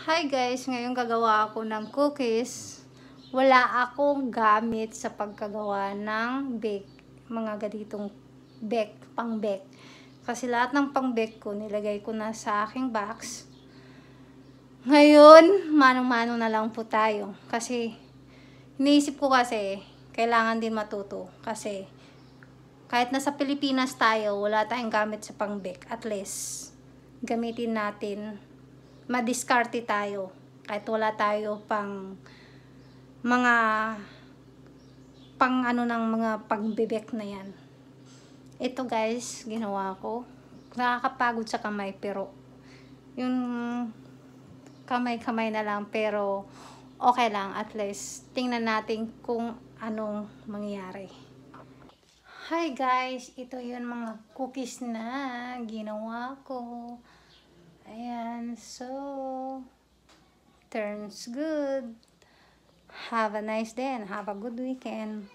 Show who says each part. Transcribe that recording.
Speaker 1: Hi guys, ngayon gagawa ako ng cookies. Wala akong gamit sa pagkagawa ng bake, mga ganitong bake, pang bake. Kasi lahat ng pang bake ko, nilagay ko na sa aking box. Ngayon, mano mano na lang po tayo. Kasi, iniisip ko kasi, kailangan din matuto. Kasi, kahit nasa Pilipinas tayo, wala tayong gamit sa pang bake. At least, gamitin natin madiskarte tayo. Kahit wala tayo pang mga pang ano ng mga pagbibek na yan. Ito guys, ginawa ko. Nakakapagod sa kamay pero yung kamay-kamay na lang pero okay lang at least tingnan natin kung anong mangyayari. Hi guys, ito yun mga cookies na ginawa ko. turns good. Have a nice day and have a good weekend.